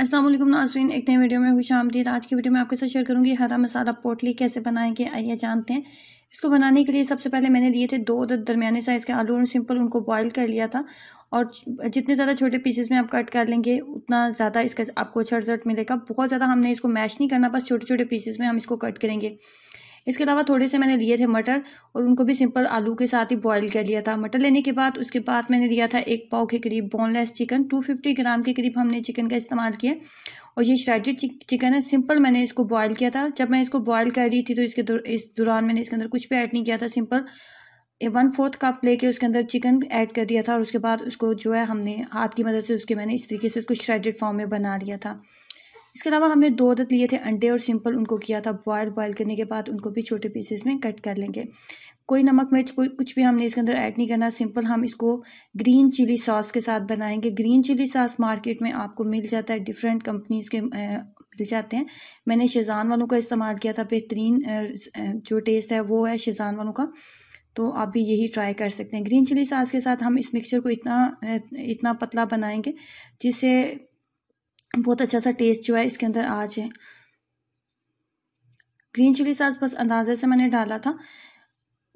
असलम नाजरीन एक नई वीडियो में खुश आमदीद आज की वीडियो में आपके साथ शेयर करूंगी हरा मसाला पोटली कैसे कि आइए जानते हैं इसको बनाने के लिए सबसे पहले मैंने लिए थे दो दरमियाने साइज़ के आलू और सिंपल उनको बॉईल कर लिया था और जितने ज़्यादा छोटे पीसेस में आप कट कर लेंगे उतना ज़्यादा इसका आपको अच्छा रिजल्ट मिलेगा बहुत ज़्यादा हमने इसको मैश नहीं करना बस छोटे छोटे पीसेस में हम इसको कट करेंगे इसके अलावा थोड़े से मैंने लिए थे मटर और उनको भी सिंपल आलू के साथ ही बॉईल कर लिया था मटर लेने के बाद उसके बाद मैंने लिया था एक पाव के करीब बोनलेस चिकन 250 ग्राम के करीब हमने चिकन का इस्तेमाल किया और ये श्रेडेड चिकन है सिंपल मैंने इसको बॉयल किया था जब मैं इसको बॉयल कर रही थी तो इसके इस दौरान मैंने इसके अंदर कुछ भी ऐड नहीं किया था सिंपल वन फोर्थ कप लेके उसके अंदर चिकन ऐड कर दिया था और उसके बाद उसको जो है हमने हाथ की मदद से उसके मैंने इस तरीके से उसको श्रेडेड फॉर्म में बना लिया था इसके अलावा हमने दो अदद लिए थे अंडे और सिंपल उनको किया था बॉयल बॉयल करने के बाद उनको भी छोटे पीसेस में कट कर लेंगे कोई नमक मिर्च कोई कुछ भी हमने इसके अंदर ऐड नहीं करना सिंपल हम इसको ग्रीन चिली सॉस के साथ बनाएंगे ग्रीन चिली सॉस मार्केट में आपको मिल जाता है डिफरेंट कंपनीज़ के मिल जाते हैं मैंने शेज़ान वालों का इस्तेमाल किया था बेहतरीन जो टेस्ट है वो है शेज़ान वालों का तो आप भी यही ट्राई कर सकते हैं ग्रीन चिली सॉस के साथ हम इस मिक्सचर को इतना इतना पतला बनाएंगे जिससे बहुत अच्छा सा टेस्ट जो है इसके अंदर आ जाए ग्रीन चिली सॉस बस अंदाजे से मैंने डाला था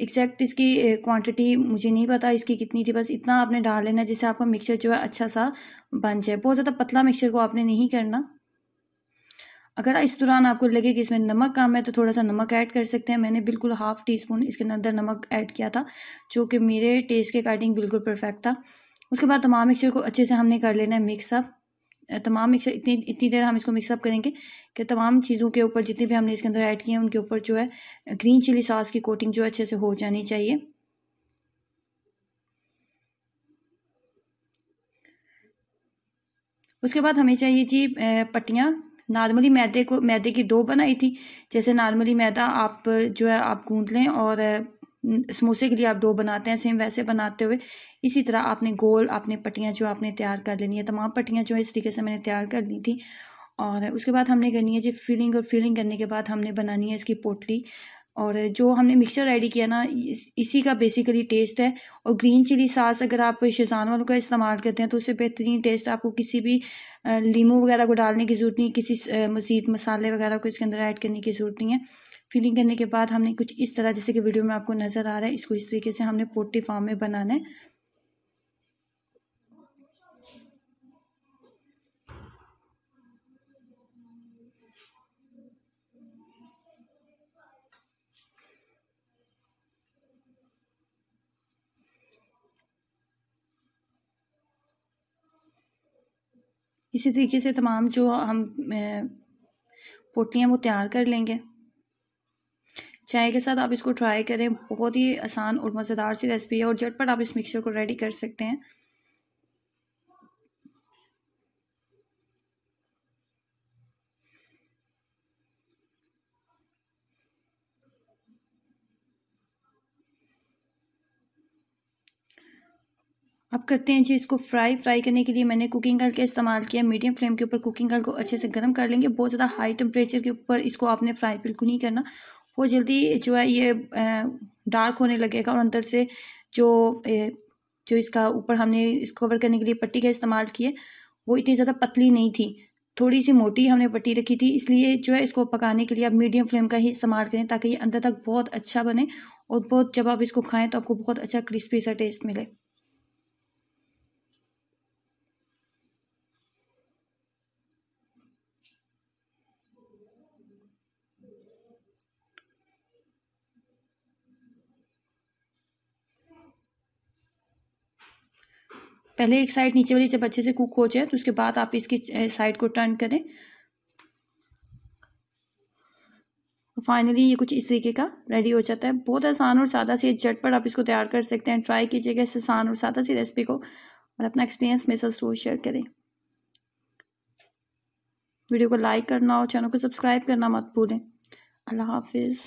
एग्जैक्ट इसकी क्वांटिटी मुझे नहीं पता इसकी कितनी थी बस इतना आपने डाल लेना जिससे आपका मिक्सचर जो है अच्छा सा बन जाए बहुत ज़्यादा पतला मिक्सचर को आपने नहीं करना अगर इस दौरान आपको लगे कि इसमें नमक कम है तो थोड़ा सा नमक ऐड कर सकते हैं मैंने बिल्कुल हाफ़ टी स्पून इसके अंदर नमक ऐड किया था जो कि मेरे टेस्ट के अकॉर्डिंग बिल्कुल परफेक्ट था उसके बाद तमाम मिक्सचर को अच्छे से हमने कर लेना है मिक्सअप तमाम मिक्सर इतनी इतनी देर हम इसको मिक्सअप करेंगे कि तमाम चीज़ों के ऊपर जितने भी हमने इसके अंदर ऐड किए हैं उनके ऊपर जो है ग्रीन चिली सॉस की कोटिंग जो है अच्छे से हो जानी चाहिए उसके बाद हमें चाहिए जी पट्टियाँ नॉर्मली मैदे को मैदे की डो बनाई थी जैसे नॉर्मली मैदा आप जो है आप गूंद लें और समोसे के लिए आप दो बनाते हैं सेम वैसे बनाते हुए इसी तरह आपने गोल आपने पट्टियाँ जो आपने तैयार कर लेनी है तमाम पट्टियाँ जो है इस तरीके से मैंने तैयार कर ली थी और उसके बाद हमने करनी है जी फिलिंग और फिलिंग करने के बाद हमने बनानी है इसकी पोटली और जो हमने मिक्सचर रेडी किया ना इस, इसी का बेसिकली टेस्ट है और ग्रीन चिली सास अगर आप शेजान वालों का इस्तेमाल करते हैं तो उससे बेहतरीन टेस्ट आपको किसी भी लीमू वगैरह को डालने की ज़रूरत नहीं किसी मज़ीद मसाले वगैरह को इसके अंदर ऐड करने की ज़रूरत नहीं है फिलिंग करने के बाद हमने कुछ इस तरह जैसे कि वीडियो में आपको नज़र आ रहा है इसको इस तरीके से हमने पोटी फॉर्म में बनाना है इसी तरीके से तमाम जो हम पोटियाँ वो तैयार कर लेंगे चाय के साथ आप इसको ट्राई करें बहुत ही आसान और मज़ेदार सी रेसिपी है और झटपट आप इस मिक्सचर को रेडी कर सकते हैं अब करते हैं जी इसको फ्राई फ्राई करने के लिए मैंने कुकिंग ऑयल का इस्तेमाल किया मीडियम फ्लेम के ऊपर कुकिंग ऑयल को अच्छे से गर्म कर लेंगे बहुत ज़्यादा हाई टेम्परेचर के ऊपर इसको आपने फ्राई बिल्कुल नहीं करना वो जल्दी जो है ये डार्क होने लगेगा और अंदर से जो जो इसका ऊपर हमने इसको कवर करने के लिए पट्टी का इस्तेमाल किए वो इतनी ज़्यादा पतली नहीं थी थोड़ी सी मोटी हमने पट्टी रखी थी इसलिए जो है इसको पकाने के लिए आप मीडियम फ्लेम का ही इस्तेमाल करें ताकि ये अंदर तक बहुत अच्छा बने और बहुत जब आप इसको खाएं तो आपको बहुत अच्छा क्रिस्पी सा टेस्ट मिले पहले एक साइड नीचे वाली जब अच्छे से कुक हो जाए तो उसके बाद आप इसकी साइड को टर्न करें फाइनली तो ये कुछ इस तरीके का रेडी हो जाता है बहुत आसान और सादा सी जट पर आप इसको तैयार कर सकते हैं ट्राई कीजिएगा इस आसान और सादा सी रेसिपी को और अपना एक्सपीरियंस मेरे साथ जरूर शेयर करें वीडियो को लाइक करना और चैनल को सब्सक्राइब करना मत भूलें अल्लाह हाफिज़